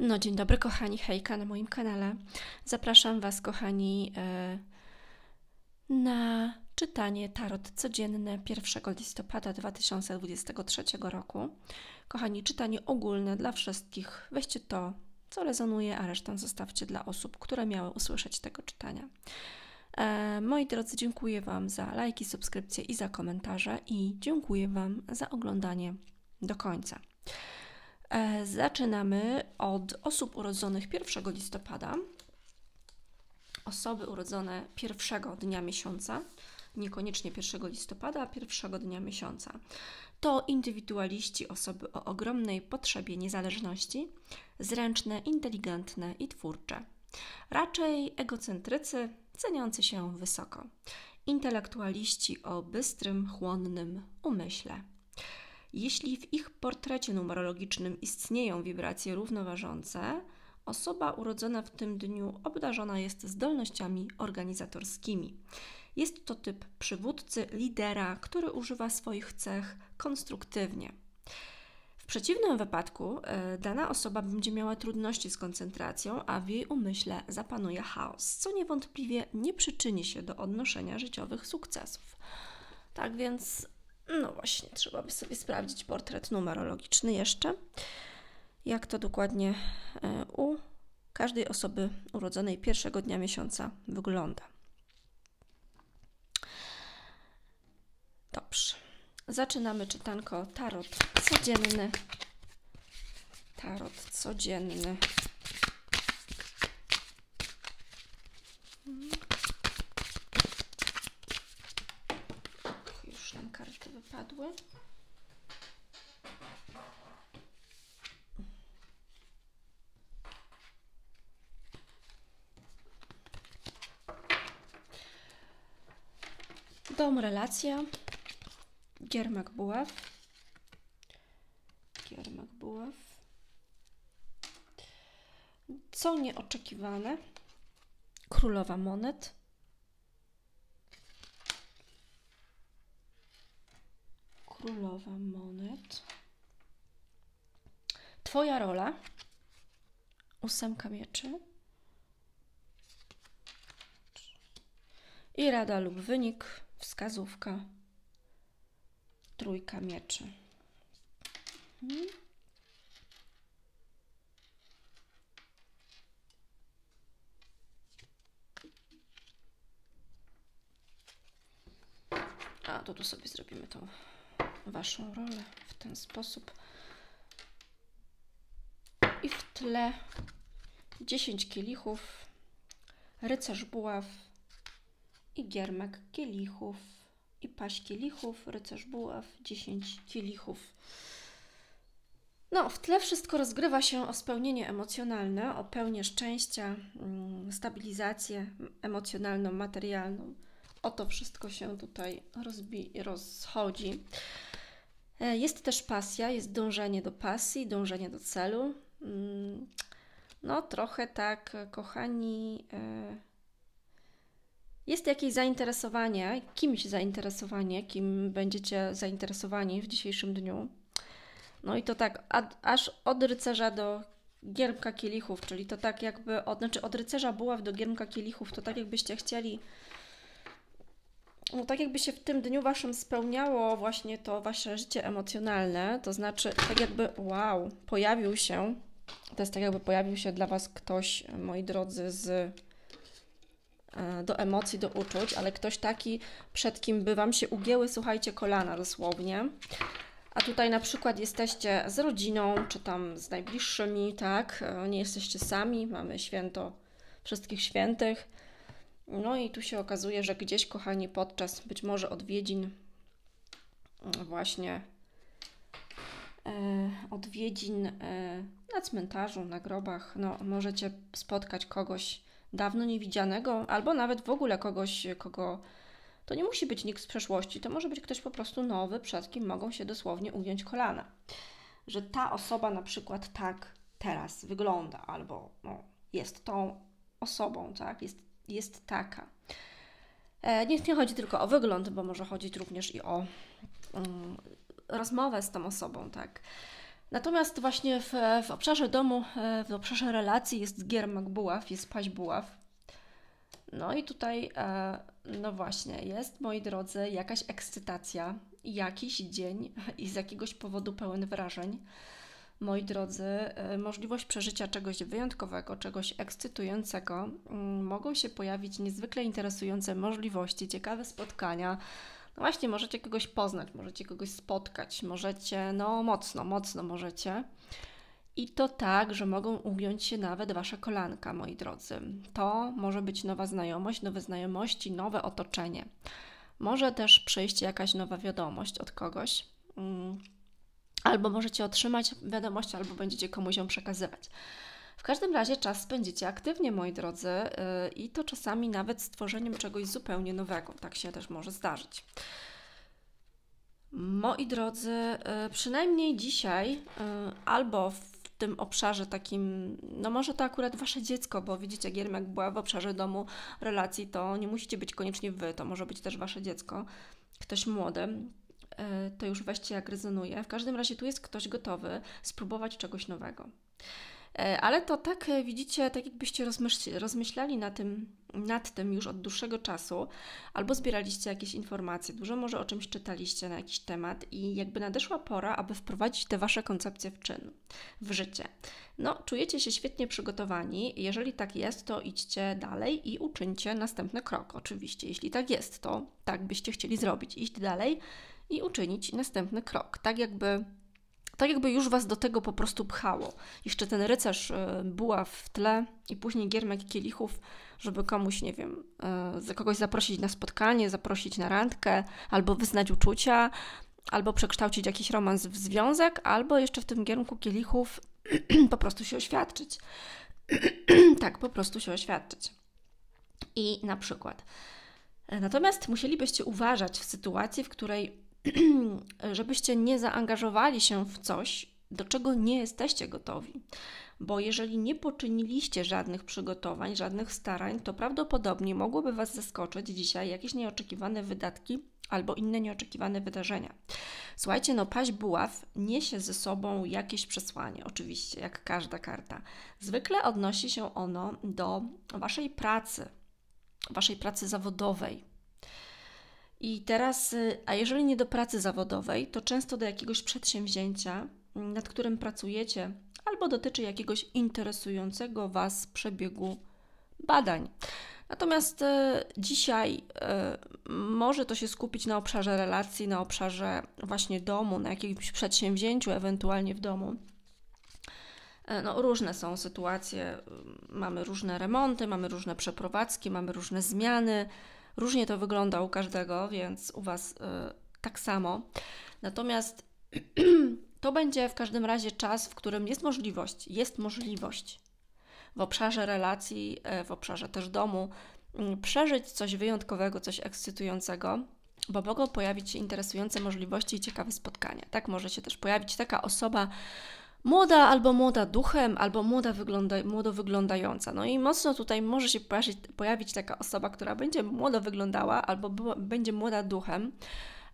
No dzień dobry kochani, hejka na moim kanale. Zapraszam Was kochani e, na czytanie Tarot codzienne 1 listopada 2023 roku. Kochani, czytanie ogólne dla wszystkich. Weźcie to, co rezonuje, a resztę zostawcie dla osób, które miały usłyszeć tego czytania. E, moi drodzy, dziękuję Wam za lajki, subskrypcje i za komentarze i dziękuję Wam za oglądanie do końca. E, zaczynamy od osób urodzonych 1 listopada. Osoby urodzone pierwszego dnia miesiąca, niekoniecznie 1 listopada, pierwszego dnia miesiąca. To indywidualiści, osoby o ogromnej potrzebie niezależności, zręczne, inteligentne i twórcze. Raczej egocentrycy, ceniący się wysoko. Intelektualiści o bystrym, chłonnym umyśle. Jeśli w ich portrecie numerologicznym istnieją wibracje równoważące, osoba urodzona w tym dniu obdarzona jest zdolnościami organizatorskimi. Jest to typ przywódcy, lidera, który używa swoich cech konstruktywnie. W przeciwnym wypadku e, dana osoba będzie miała trudności z koncentracją, a w jej umyśle zapanuje chaos, co niewątpliwie nie przyczyni się do odnoszenia życiowych sukcesów. Tak więc no właśnie, trzeba by sobie sprawdzić portret numerologiczny jeszcze. Jak to dokładnie e, u każdej osoby urodzonej pierwszego dnia miesiąca wygląda. Dobrze. Zaczynamy czytanko Tarot codzienny. Tarot codzienny padły. Dom relacja, Giermak Buław, Giermak Buław, co nieoczekiwane, Królowa Monet, Królowa Monet. Twoja rola. Ósemka mieczy. I rada lub wynik, wskazówka, trójka mieczy. Mhm. A, to tu sobie zrobimy tą Waszą rolę w ten sposób. I w tle 10 kielichów, rycerz buław i giermek kielichów i paść kielichów, rycerz buław, 10 kielichów. No, w tle wszystko rozgrywa się o spełnienie emocjonalne, o pełnię szczęścia, mm, stabilizację emocjonalną, materialną. O to wszystko się tutaj rozbi rozchodzi. E, jest też pasja, jest dążenie do pasji, dążenie do celu. Mm, no, trochę tak, kochani, e, jest jakieś zainteresowanie, kimś zainteresowanie, kim będziecie zainteresowani w dzisiejszym dniu. No i to tak, ad, aż od rycerza do giermka kielichów, czyli to tak jakby, od, znaczy od rycerza buław do giermka kielichów, to tak jakbyście chcieli no tak jakby się w tym dniu waszym spełniało właśnie to wasze życie emocjonalne, to znaczy tak jakby wow, pojawił się, to jest tak jakby pojawił się dla was ktoś, moi drodzy, z e, do emocji, do uczuć, ale ktoś taki, przed kim wam się ugięły, słuchajcie, kolana dosłownie. A tutaj na przykład jesteście z rodziną, czy tam z najbliższymi, tak? E, nie jesteście sami, mamy święto wszystkich świętych no i tu się okazuje, że gdzieś, kochani, podczas być może odwiedzin, mm, właśnie e, odwiedzin e, na cmentarzu, na grobach, no, możecie spotkać kogoś dawno niewidzianego, albo nawet w ogóle kogoś, kogo. To nie musi być nikt z przeszłości, to może być ktoś po prostu nowy, przed kim mogą się dosłownie ugiąć kolana. Że ta osoba na przykład tak teraz wygląda, albo no, jest tą osobą, tak? Jest jest taka. E, nie chodzi tylko o wygląd, bo może chodzić również i o um, rozmowę z tą osobą, tak. Natomiast właśnie w, w obszarze domu, e, w obszarze relacji jest giermak buław, jest paść buław. No i tutaj, e, no właśnie, jest, moi drodzy, jakaś ekscytacja, jakiś dzień i z jakiegoś powodu pełen wrażeń moi drodzy, e, możliwość przeżycia czegoś wyjątkowego, czegoś ekscytującego. Mm, mogą się pojawić niezwykle interesujące możliwości, ciekawe spotkania. No właśnie, możecie kogoś poznać, możecie kogoś spotkać, możecie, no mocno, mocno możecie. I to tak, że mogą ugiąć się nawet wasze kolanka, moi drodzy. To może być nowa znajomość, nowe znajomości, nowe otoczenie. Może też przyjść jakaś nowa wiadomość od kogoś. Mm albo możecie otrzymać wiadomość, albo będziecie komuś ją przekazywać. W każdym razie czas spędzicie aktywnie, moi drodzy, y, i to czasami nawet stworzeniem czegoś zupełnie nowego. Tak się też może zdarzyć. Moi drodzy, y, przynajmniej dzisiaj y, albo w tym obszarze takim, no może to akurat wasze dziecko, bo widzicie, jak Giermek była w obszarze domu, relacji, to nie musicie być koniecznie wy, to może być też wasze dziecko, ktoś młody Y, to już weźcie jak rezonuje. W każdym razie tu jest ktoś gotowy spróbować czegoś nowego. E, ale to tak e, widzicie, tak jakbyście rozmyślali na tym, nad tym już od dłuższego czasu, albo zbieraliście jakieś informacje, dużo może o czymś czytaliście na jakiś temat i jakby nadeszła pora, aby wprowadzić te wasze koncepcje w czyn, w życie. No, czujecie się świetnie przygotowani. Jeżeli tak jest, to idźcie dalej i uczyńcie następny krok. Oczywiście, jeśli tak jest, to tak byście chcieli zrobić. Iść dalej i uczynić następny krok. Tak jakby tak jakby już was do tego po prostu pchało. Jeszcze ten rycerz e, była w tle i później giermek kielichów, żeby komuś, nie wiem, e, kogoś zaprosić na spotkanie, zaprosić na randkę, albo wyznać uczucia, albo przekształcić jakiś romans w związek, albo jeszcze w tym kierunku kielichów po prostu się oświadczyć. tak, po prostu się oświadczyć. I na przykład. E, natomiast musielibyście uważać w sytuacji, w której żebyście nie zaangażowali się w coś, do czego nie jesteście gotowi. Bo jeżeli nie poczyniliście żadnych przygotowań, żadnych starań, to prawdopodobnie mogłoby Was zaskoczyć dzisiaj jakieś nieoczekiwane wydatki albo inne nieoczekiwane wydarzenia. Słuchajcie, no paść buław niesie ze sobą jakieś przesłanie, oczywiście, jak każda karta. Zwykle odnosi się ono do Waszej pracy, Waszej pracy zawodowej, i teraz, y, a jeżeli nie do pracy zawodowej, to często do jakiegoś przedsięwzięcia, mm, nad którym pracujecie, albo dotyczy jakiegoś interesującego Was przebiegu badań. Natomiast y, dzisiaj y, może to się skupić na obszarze relacji, na obszarze właśnie domu, na jakimś przedsięwzięciu, ewentualnie w domu. E, no, różne są sytuacje. Mamy różne remonty, mamy różne przeprowadzki, mamy różne zmiany Różnie to wygląda u każdego, więc u Was y, tak samo. Natomiast to będzie w każdym razie czas, w którym jest możliwość, jest możliwość w obszarze relacji, y, w obszarze też domu, y, przeżyć coś wyjątkowego, coś ekscytującego, bo mogą pojawić się interesujące możliwości i ciekawe spotkania. Tak może się też pojawić taka osoba, młoda albo młoda duchem, albo młoda wygląda, młodo wyglądająca. No i mocno tutaj może się pojawić, pojawić taka osoba, która będzie młodo wyglądała albo była, będzie młoda duchem.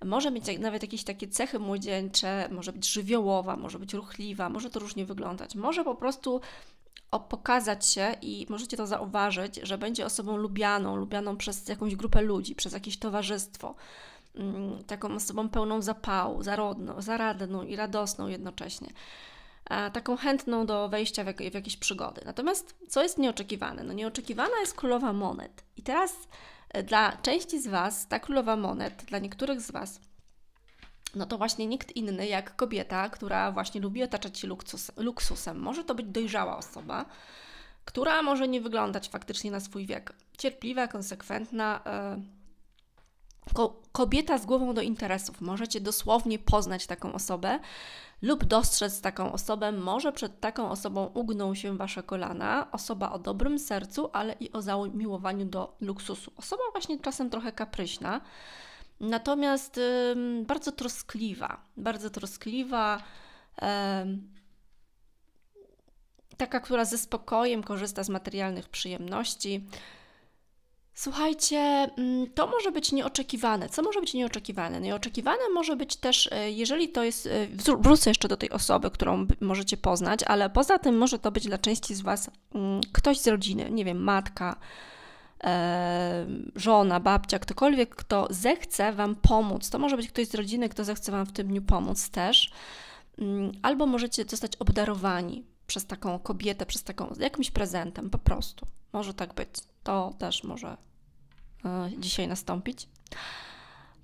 Może mieć nawet jakieś takie cechy młodzieńcze, może być żywiołowa, może być ruchliwa, może to różnie wyglądać. Może po prostu pokazać się i możecie to zauważyć, że będzie osobą lubianą, lubianą przez jakąś grupę ludzi, przez jakieś towarzystwo mm, taką osobą pełną zapału, zarodną, zaradną i radosną jednocześnie. E, taką chętną do wejścia w, jak, w jakieś przygody. Natomiast co jest nieoczekiwane? No nieoczekiwana jest królowa monet. I teraz e, dla części z Was ta królowa monet, dla niektórych z Was, no to właśnie nikt inny jak kobieta, która właśnie lubi otaczać się luksus, luksusem. Może to być dojrzała osoba, która może nie wyglądać faktycznie na swój wiek. Cierpliwa, konsekwentna, yy Ko kobieta z głową do interesów. Możecie dosłownie poznać taką osobę lub dostrzec taką osobę. Może przed taką osobą ugną się wasze kolana. Osoba o dobrym sercu, ale i o zamiłowaniu do luksusu. Osoba właśnie czasem trochę kapryśna, natomiast bardzo troskliwa. Bardzo troskliwa. taka, która ze spokojem korzysta z materialnych przyjemności, Słuchajcie, mm, to może być nieoczekiwane. Co może być nieoczekiwane? Nieoczekiwane może być też, e, jeżeli to jest. E, wrócę jeszcze do tej osoby, którą możecie poznać, ale poza tym może to być dla części z Was mm, ktoś z rodziny, nie wiem, matka, e, żona, babcia, ktokolwiek, kto zechce Wam pomóc. To może być ktoś z rodziny, kto zechce Wam w tym dniu pomóc też. Mm, albo możecie zostać obdarowani przez taką kobietę, przez taką jakimś prezentem, po prostu. Może tak być. To też może E, dzisiaj nastąpić.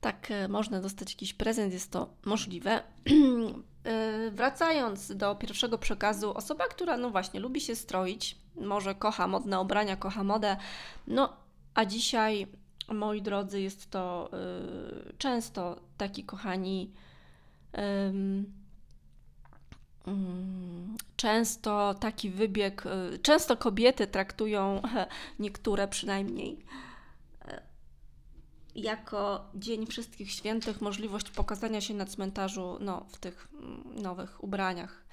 Tak, e, można dostać jakiś prezent, jest to możliwe. E, wracając do pierwszego przekazu, osoba, która, no właśnie, lubi się stroić, może kocha modne ubrania, kocha modę, no a dzisiaj, moi drodzy, jest to y, często taki, kochani, y, często taki wybieg, często kobiety traktują, niektóre przynajmniej, jako Dzień Wszystkich Świętych możliwość pokazania się na cmentarzu no, w tych mm, nowych ubraniach,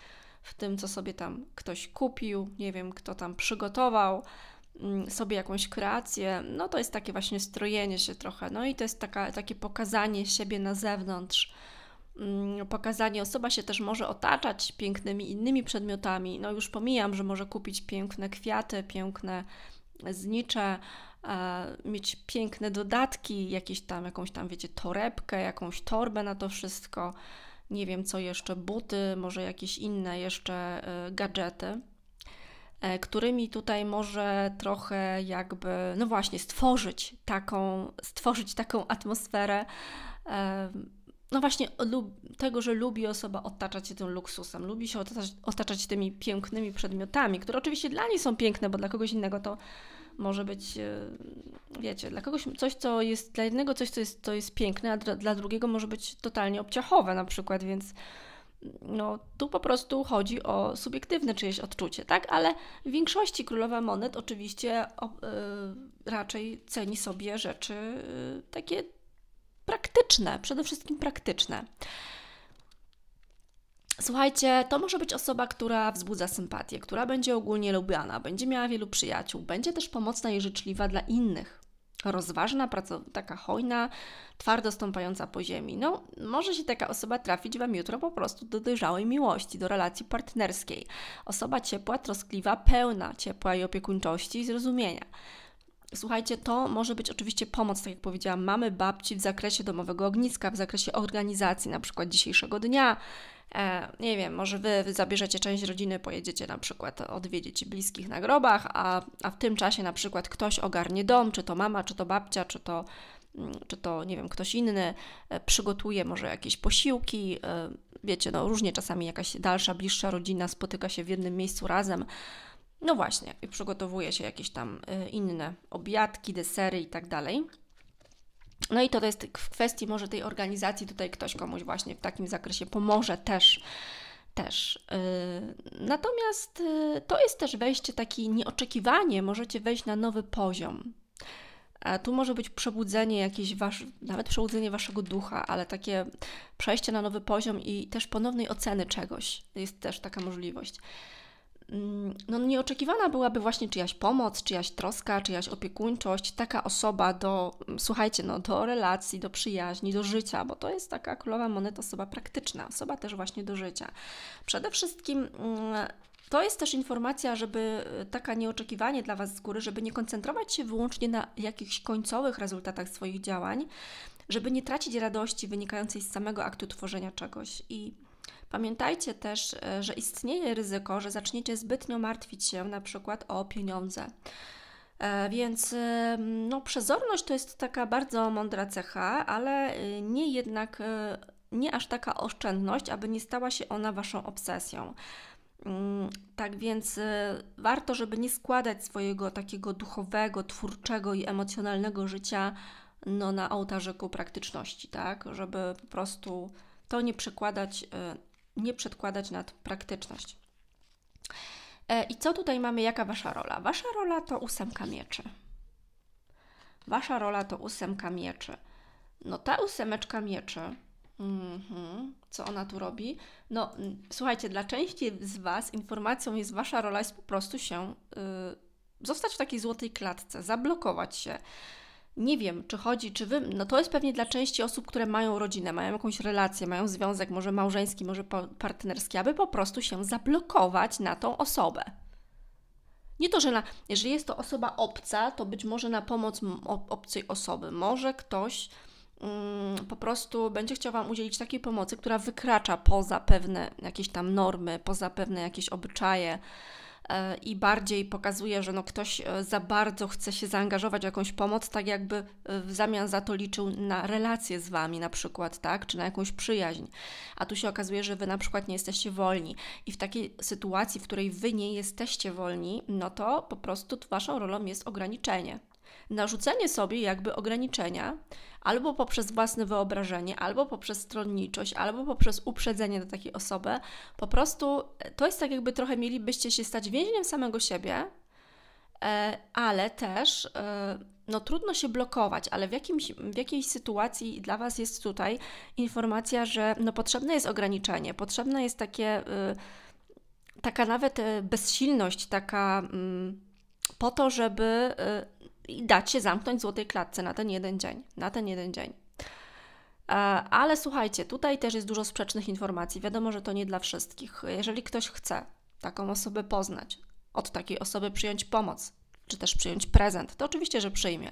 w tym, co sobie tam ktoś kupił, nie wiem, kto tam przygotował mm, sobie jakąś kreację, no to jest takie właśnie strojenie się trochę, no i to jest taka, takie pokazanie siebie na zewnątrz, mm, pokazanie, osoba się też może otaczać pięknymi innymi przedmiotami, no już pomijam, że może kupić piękne kwiaty, piękne znicze, mieć piękne dodatki, jakieś tam, jakąś tam, wiecie, torebkę, jakąś torbę na to wszystko, nie wiem co jeszcze, buty, może jakieś inne jeszcze e, gadżety, e, którymi tutaj może trochę jakby, no właśnie, stworzyć taką, stworzyć taką atmosferę, e, no właśnie tego, że lubi osoba otaczać się tym luksusem, lubi się otaczać, otaczać tymi pięknymi przedmiotami, które oczywiście dla niej są piękne, bo dla kogoś innego to może być, e, wiecie, dla kogoś coś, co jest, dla jednego coś, co jest, co jest piękne, a dla, drugiego może być totalnie obciachowe na przykład, więc no, tu po prostu chodzi o subiektywne czyjeś odczucie, tak? Ale w większości królowa monet oczywiście o, y, raczej ceni sobie rzeczy y, takie praktyczne, przede wszystkim praktyczne. Słuchajcie, to może być osoba, która wzbudza sympatię, która będzie ogólnie lubiana, będzie miała wielu przyjaciół, będzie też pomocna i życzliwa dla innych. Rozważna, taka hojna, twardo stąpająca po ziemi. No, może się taka osoba trafić Wam jutro po prostu do dojrzałej miłości, do relacji partnerskiej. Osoba ciepła, troskliwa, pełna ciepła i opiekuńczości i zrozumienia. Słuchajcie, to może być oczywiście pomoc, tak jak powiedziałam, mamy babci w zakresie domowego ogniska, w zakresie organizacji, na przykład dzisiejszego dnia. E, nie wiem, może wy, wy zabierzecie część rodziny, pojedziecie na przykład odwiedzić bliskich na grobach, a, a w tym czasie na przykład ktoś ogarnie dom, czy to mama, czy to babcia, czy to, mm, czy to nie wiem, ktoś inny, e, przygotuje może jakieś posiłki. E, wiecie, no różnie czasami jakaś dalsza, bliższa rodzina spotyka się w jednym miejscu razem. No właśnie, i przygotowuje się jakieś tam e, inne obiadki, desery i tak dalej. No i to jest w kwestii może tej organizacji, tutaj ktoś komuś właśnie w takim zakresie pomoże też. Też. E, natomiast e, to jest też wejście takie nieoczekiwanie, możecie wejść na nowy poziom. A tu może być przebudzenie jakieś wasz, nawet przebudzenie waszego ducha, ale takie przejście na nowy poziom i też ponownej oceny czegoś. Jest też taka możliwość. Mm, no, nieoczekiwana byłaby właśnie czyjaś pomoc, czyjaś troska, czyjaś opiekuńczość, taka osoba do, mm, słuchajcie, no, do relacji, do przyjaźni, do życia, bo to jest taka królowa moneta osoba praktyczna, osoba też właśnie do życia. Przede wszystkim mm, to jest też informacja, żeby y, taka nieoczekiwanie dla Was z góry, żeby nie koncentrować się wyłącznie na jakichś końcowych rezultatach swoich działań, żeby nie tracić radości wynikającej z samego aktu tworzenia czegoś i Pamiętajcie też, e, że istnieje ryzyko, że zaczniecie zbytnio martwić się na przykład o pieniądze. E, więc e, no, przezorność to jest taka bardzo mądra cecha, ale nie jednak nie aż taka oszczędność, aby nie stała się ona waszą obsesją. Mm, tak więc warto, żeby nie składać swojego takiego duchowego, twórczego i emocjonalnego życia no, na ołtarzyku praktyczności, tak? Żeby po prostu to nie przekładać nie przedkładać nad praktyczność. E, I co tutaj mamy? Jaka wasza rola? Wasza rola to ósemka mieczy. Wasza rola to ósemka mieczy. No ta ósemeczka mieczy, mm -hmm, co ona tu robi? No mm, słuchajcie, dla części z Was informacją jest wasza rola jest po prostu się, y, zostać w takiej złotej klatce, zablokować się, nie wiem, czy chodzi, czy wy. No to jest pewnie dla części osób, które mają rodzinę, mają jakąś relację, mają związek, może małżeński, może partnerski, aby po prostu się zablokować na tą osobę. Nie to, że na, jeżeli jest to osoba obca, to być może na pomoc obcej osoby. Może ktoś mm, po prostu będzie chciał Wam udzielić takiej pomocy, która wykracza poza pewne jakieś tam normy, poza pewne jakieś obyczaje E, i bardziej pokazuje, że no ktoś e, za bardzo chce się zaangażować w jakąś pomoc, tak jakby e, w zamian za to liczył na relacje z wami na przykład, tak, czy na jakąś przyjaźń. A tu się okazuje, że wy na przykład nie jesteście wolni. I w takiej sytuacji, w której wy nie jesteście wolni, no to po prostu waszą rolą jest ograniczenie narzucenie sobie jakby ograniczenia, albo poprzez własne wyobrażenie, albo poprzez stronniczość, albo poprzez uprzedzenie do takiej osoby, po prostu e, to jest tak, jakby trochę mielibyście się stać więźniem samego siebie, e, ale też e, no, trudno się blokować, ale w, jakimś, w jakiejś sytuacji dla Was jest tutaj informacja, że no, potrzebne jest ograniczenie, potrzebne jest takie, y, taka nawet bezsilność, taka mm, po to, żeby y, i dać się zamknąć w złotej klatce na ten jeden dzień. Na ten jeden dzień. E, ale słuchajcie, tutaj też jest dużo sprzecznych informacji. Wiadomo, że to nie dla wszystkich. Jeżeli ktoś chce taką osobę poznać, od takiej osoby przyjąć pomoc, czy też przyjąć prezent, to oczywiście, że przyjmie.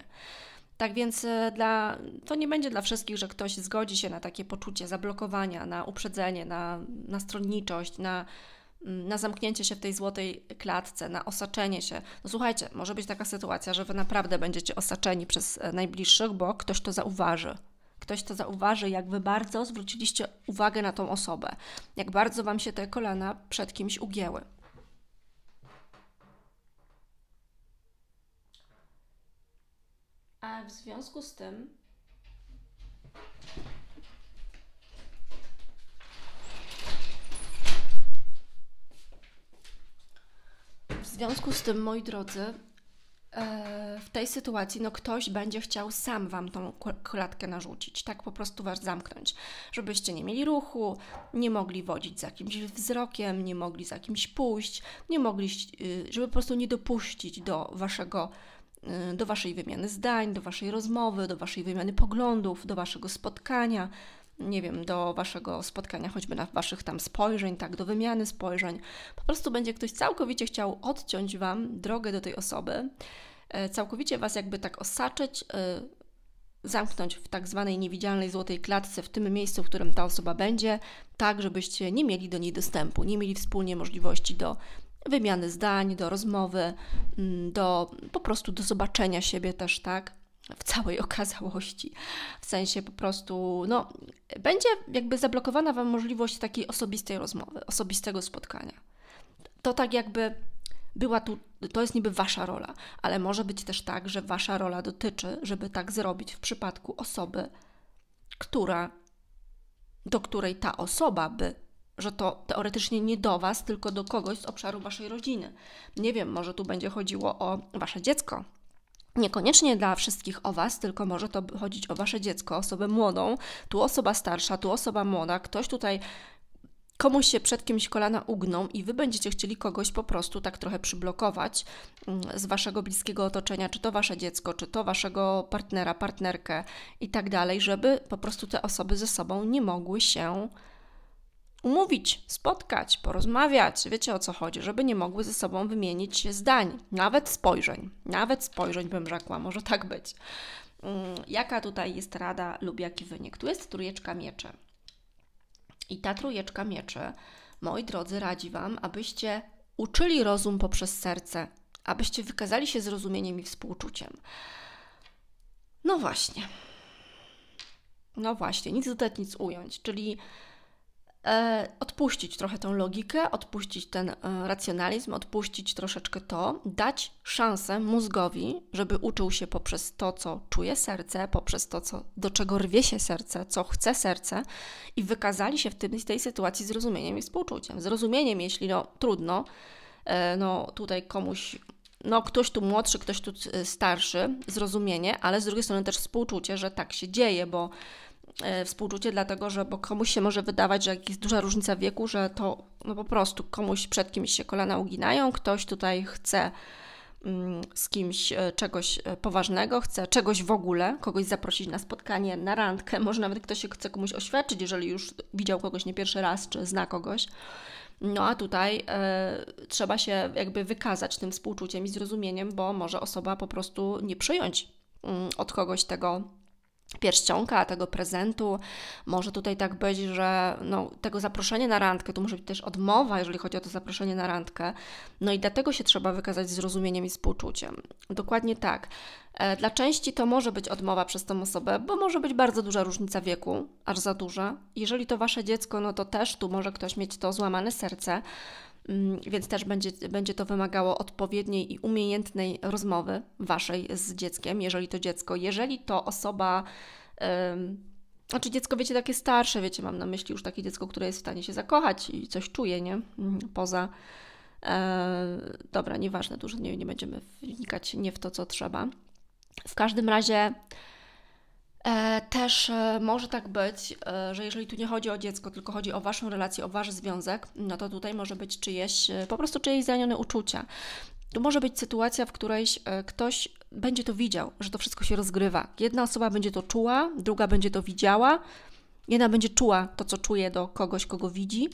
Tak więc e, dla, to nie będzie dla wszystkich, że ktoś zgodzi się na takie poczucie zablokowania, na uprzedzenie, na, na stronniczość, na Mm, na zamknięcie się w tej złotej klatce, na osaczenie się. No słuchajcie, może być taka sytuacja, że wy naprawdę będziecie osaczeni przez e, najbliższych, bo ktoś to zauważy. Ktoś to zauważy, jak wy bardzo zwróciliście uwagę na tą osobę, jak bardzo wam się te kolana przed kimś ugięły. A w związku z tym związku z tym, moi drodzy, e, w tej sytuacji no ktoś będzie chciał sam Wam tą klatkę narzucić, tak po prostu Was zamknąć, żebyście nie mieli ruchu, nie mogli wodzić za kimś wzrokiem, nie mogli za kimś pójść, nie mogli, y, żeby po prostu nie dopuścić do Waszego y, do Waszej wymiany zdań, do Waszej rozmowy, do Waszej wymiany poglądów, do Waszego spotkania, nie wiem, do waszego spotkania, choćby na waszych tam spojrzeń, tak, do wymiany spojrzeń. Po prostu będzie ktoś całkowicie chciał odciąć wam drogę do tej osoby, e, całkowicie was jakby tak osaczyć, e, zamknąć w tak zwanej niewidzialnej złotej klatce, w tym miejscu, w którym ta osoba będzie, tak, żebyście nie mieli do niej dostępu, nie mieli wspólnie możliwości do wymiany zdań, do rozmowy, mm, do po prostu do zobaczenia siebie też, tak? w całej okazałości. W sensie po prostu, no, będzie jakby zablokowana Wam możliwość takiej osobistej rozmowy, osobistego spotkania. To tak jakby była tu, to jest niby Wasza rola, ale może być też tak, że Wasza rola dotyczy, żeby tak zrobić w przypadku osoby, która, do której ta osoba by że to teoretycznie nie do Was, tylko do kogoś z obszaru Waszej rodziny. Nie wiem, może tu będzie chodziło o Wasze dziecko, Niekoniecznie dla wszystkich o Was, tylko może to chodzić o Wasze dziecko, osobę młodą, tu osoba starsza, tu osoba młoda, ktoś tutaj komuś się przed kimś kolana ugną i wy będziecie chcieli kogoś po prostu tak trochę przyblokować mm, z waszego bliskiego otoczenia, czy to wasze dziecko, czy to waszego partnera, partnerkę i tak dalej, żeby po prostu te osoby ze sobą nie mogły się umówić, spotkać, porozmawiać, wiecie o co chodzi, żeby nie mogły ze sobą wymienić zdań, nawet spojrzeń, nawet spojrzeń bym rzekła, może tak być. Mm, jaka tutaj jest rada lub jaki wynik? Tu jest trójeczka mieczy. I ta trójeczka mieczy, moi drodzy, radzi Wam, abyście uczyli rozum poprzez serce, abyście wykazali się zrozumieniem i współczuciem. No właśnie. No właśnie, nic dodać, nic ująć. Czyli E, odpuścić trochę tą logikę, odpuścić ten e, racjonalizm, odpuścić troszeczkę to, dać szansę mózgowi, żeby uczył się poprzez to, co czuje serce, poprzez to, co, do czego rwie się serce, co chce serce i wykazali się w tym, tej sytuacji zrozumieniem i współczuciem. Zrozumieniem, jeśli no, trudno, e, no tutaj komuś no, ktoś tu młodszy, ktoś tu starszy, zrozumienie, ale z drugiej strony też współczucie, że tak się dzieje, bo E, współczucie, dlatego że bo komuś się może wydawać, że jak jest duża różnica wieku, że to no po prostu komuś przed kimś się kolana uginają, ktoś tutaj chce mm, z kimś e, czegoś e, poważnego, chce czegoś w ogóle, kogoś zaprosić na spotkanie, na randkę, może nawet ktoś się chce komuś oświadczyć, jeżeli już widział kogoś nie pierwszy raz, czy zna kogoś. No a tutaj y, trzeba się jakby wykazać tym współczuciem i zrozumieniem, bo może osoba po prostu nie przyjąć y, od kogoś tego pierścionka, tego prezentu. Może tutaj tak być, że no, tego zaproszenia na randkę, to może być też odmowa, jeżeli chodzi o to zaproszenie na randkę. No i dlatego się trzeba wykazać zrozumieniem i współczuciem. Dokładnie tak. E, dla części to może być odmowa przez tą osobę, bo może być bardzo duża różnica wieku, aż za duża. Jeżeli to wasze dziecko, no to też tu może ktoś mieć to złamane serce. Mm, więc też będzie, będzie to wymagało odpowiedniej i umiejętnej rozmowy waszej z dzieckiem, jeżeli to dziecko, jeżeli to osoba. Znaczy dziecko, wiecie, takie starsze, wiecie, mam na myśli już takie dziecko, które jest w stanie się zakochać i coś czuje, nie? Mm, poza... E, dobra, nieważne, dużo nie, nie będziemy wnikać nie w to, co trzeba. W każdym razie E, też e, może tak być, e, że jeżeli tu nie chodzi o dziecko, tylko chodzi o Waszą relację, o Wasz związek, no to tutaj może być czyjeś, po prostu czyjeś zranione uczucia. To może być sytuacja, w której ktoś będzie to widział, że to wszystko się rozgrywa. Jedna osoba będzie to czuła, druga będzie to widziała, jedna będzie czuła to, co czuje do kogoś, kogo widzi,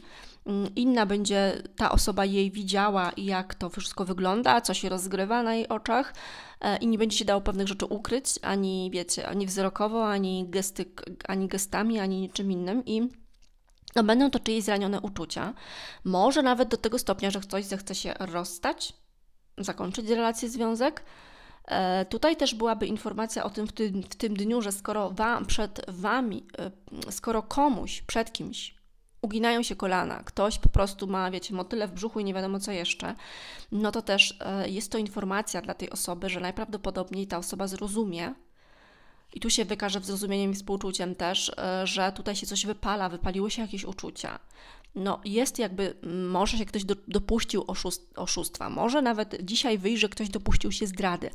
Mm, inna będzie ta osoba jej widziała i jak to wszystko wygląda, co się rozgrywa na jej oczach e, i nie będzie się dało pewnych rzeczy ukryć, ani wiecie, ani wzrokowo, ani, gestyk, ani gestami, ani niczym innym i no, będą to czyjeś zranione uczucia. Może nawet do tego stopnia, że ktoś zechce się rozstać, zakończyć relację, związek, e, Tutaj też byłaby informacja o tym w, tym w tym dniu, że skoro wam, przed wami, e, skoro komuś, przed kimś uginają się kolana, ktoś po prostu ma, wiecie, motyle w brzuchu i nie wiadomo co jeszcze, no to też e, jest to informacja dla tej osoby, że najprawdopodobniej ta osoba zrozumie, i tu się wykaże w zrozumieniem i współczuciem też, e, że tutaj się coś wypala, wypaliły się jakieś uczucia. No, jest jakby, może się ktoś do, dopuścił oszustwa, może nawet dzisiaj wyjrzy, ktoś dopuścił się zdrady,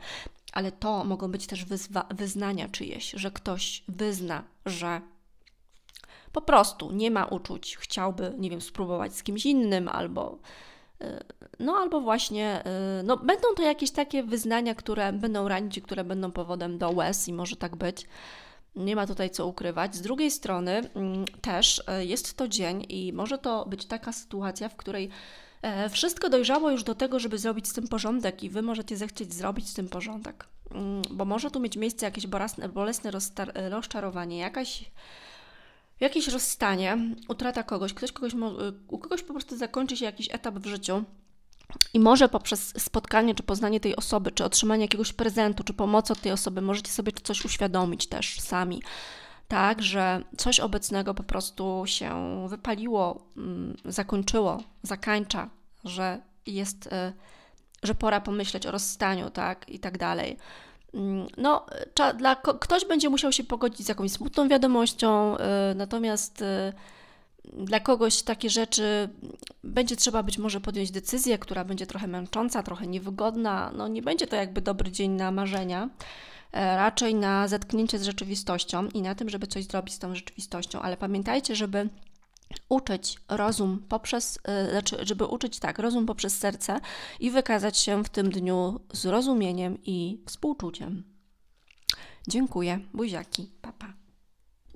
ale to mogą być też wyzwa, wyznania czyjeś, że ktoś wyzna, że po prostu nie ma uczuć, chciałby, nie wiem, spróbować z kimś innym albo. Y, no, albo właśnie, y, no, będą to jakieś takie wyznania, które będą ranić które będą powodem do łez, i może tak być. Nie ma tutaj co ukrywać. Z drugiej strony mm, też y, jest to dzień i może to być taka sytuacja, w której e, wszystko dojrzało już do tego, żeby zrobić z tym porządek i Wy możecie zechcieć zrobić z tym porządek. Mm, bo może tu mieć miejsce jakieś bolesne, bolesne rozczarowanie, jakaś Jakieś rozstanie, utrata kogoś, ktoś kogoś u kogoś po prostu zakończy się jakiś etap w życiu. I może poprzez spotkanie, czy poznanie tej osoby, czy otrzymanie jakiegoś prezentu, czy pomocy od tej osoby, możecie sobie coś uświadomić też sami. Tak, że coś obecnego po prostu się wypaliło, mm, zakończyło, zakańcza, że jest, y, że pora pomyśleć o rozstaniu, tak, i tak dalej. Mm, no, dla, ktoś będzie musiał się pogodzić z jakąś smutną wiadomością, y, natomiast y, dla kogoś takie rzeczy mm, będzie trzeba być może podjąć decyzję, która będzie trochę męcząca, trochę niewygodna. No, nie będzie to jakby dobry dzień na marzenia, e, raczej na zetknięcie z rzeczywistością i na tym, żeby coś zrobić z tą rzeczywistością. Ale pamiętajcie, żeby uczyć rozum poprzez, y, znaczy, żeby uczyć tak, rozum poprzez serce i wykazać się w tym dniu zrozumieniem i współczuciem. Dziękuję, buziaki, papa. Pa.